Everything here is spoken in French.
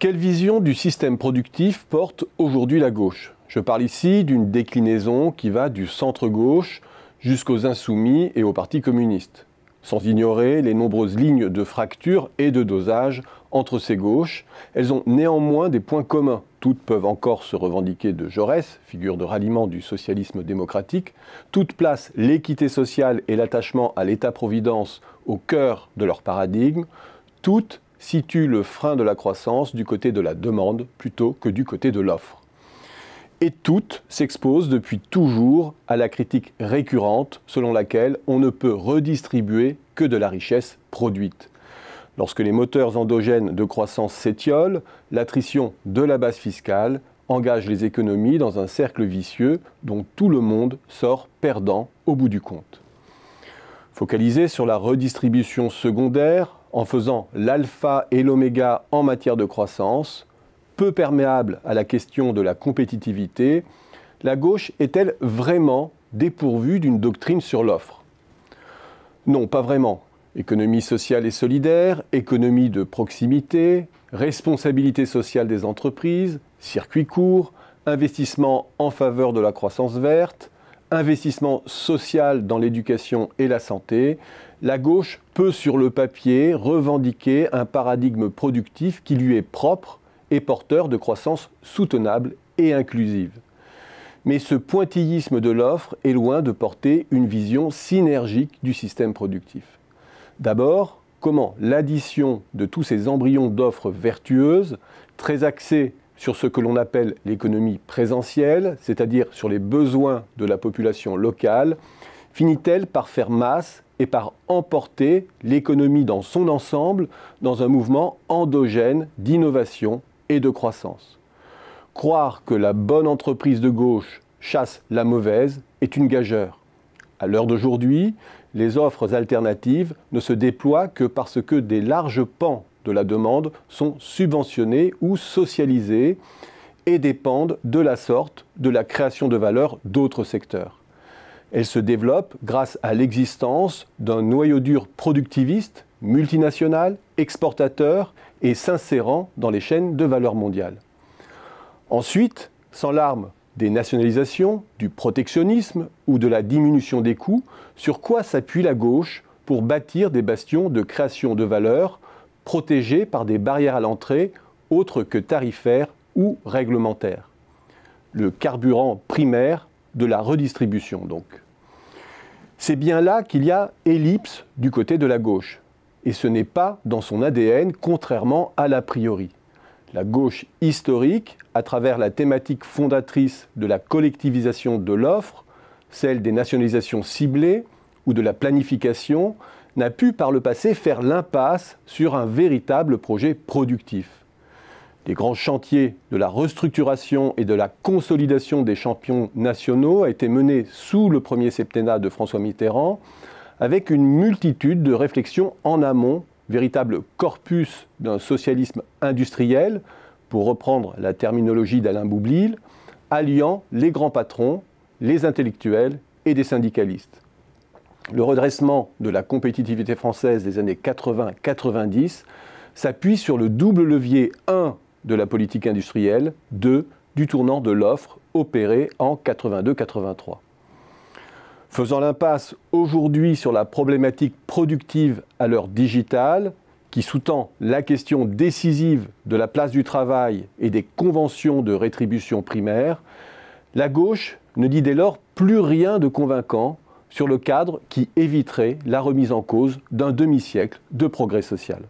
Quelle vision du système productif porte aujourd'hui la gauche Je parle ici d'une déclinaison qui va du centre-gauche jusqu'aux insoumis et au Parti communiste, sans ignorer les nombreuses lignes de fracture et de dosage entre ces gauches. Elles ont néanmoins des points communs. Toutes peuvent encore se revendiquer de Jaurès, figure de ralliement du socialisme démocratique. Toutes placent l'équité sociale et l'attachement à l'État-providence au cœur de leur paradigme. Toutes situe le frein de la croissance du côté de la demande plutôt que du côté de l'offre. Et toutes s'exposent depuis toujours à la critique récurrente selon laquelle on ne peut redistribuer que de la richesse produite. Lorsque les moteurs endogènes de croissance s'étiolent, l'attrition de la base fiscale engage les économies dans un cercle vicieux dont tout le monde sort perdant au bout du compte. Focalisé sur la redistribution secondaire, en faisant l'alpha et l'oméga en matière de croissance, peu perméable à la question de la compétitivité, la gauche est-elle vraiment dépourvue d'une doctrine sur l'offre Non, pas vraiment. Économie sociale et solidaire, économie de proximité, responsabilité sociale des entreprises, circuit court, investissement en faveur de la croissance verte, investissement social dans l'éducation et la santé, la gauche peut sur le papier revendiquer un paradigme productif qui lui est propre et porteur de croissance soutenable et inclusive. Mais ce pointillisme de l'offre est loin de porter une vision synergique du système productif. D'abord, comment l'addition de tous ces embryons d'offres vertueuses, très axés sur ce que l'on appelle l'économie présentielle, c'est-à-dire sur les besoins de la population locale, finit-elle par faire masse et par emporter l'économie dans son ensemble dans un mouvement endogène d'innovation et de croissance. Croire que la bonne entreprise de gauche chasse la mauvaise est une gageure. À l'heure d'aujourd'hui, les offres alternatives ne se déploient que parce que des larges pans de la demande sont subventionnés ou socialisées et dépendent de la sorte de la création de valeur d'autres secteurs. Elles se développent grâce à l'existence d'un noyau dur productiviste, multinational, exportateur et s'insérant dans les chaînes de valeur mondiale. Ensuite, sans l'arme des nationalisations, du protectionnisme ou de la diminution des coûts, sur quoi s'appuie la gauche pour bâtir des bastions de création de valeur protégés par des barrières à l'entrée autres que tarifaires ou réglementaires. Le carburant primaire de la redistribution, donc. C'est bien là qu'il y a ellipse du côté de la gauche. Et ce n'est pas dans son ADN, contrairement à l'a priori. La gauche historique, à travers la thématique fondatrice de la collectivisation de l'offre, celle des nationalisations ciblées ou de la planification, n'a pu par le passé faire l'impasse sur un véritable projet productif. Les grands chantiers de la restructuration et de la consolidation des champions nationaux a été menés sous le premier septennat de François Mitterrand avec une multitude de réflexions en amont, véritable corpus d'un socialisme industriel, pour reprendre la terminologie d'Alain Boublil, alliant les grands patrons, les intellectuels et des syndicalistes le redressement de la compétitivité française des années 80-90 s'appuie sur le double levier 1 de la politique industrielle, 2 du tournant de l'offre opéré en 82-83. Faisant l'impasse aujourd'hui sur la problématique productive à l'heure digitale, qui sous-tend la question décisive de la place du travail et des conventions de rétribution primaire, la gauche ne dit dès lors plus rien de convaincant sur le cadre qui éviterait la remise en cause d'un demi-siècle de progrès social.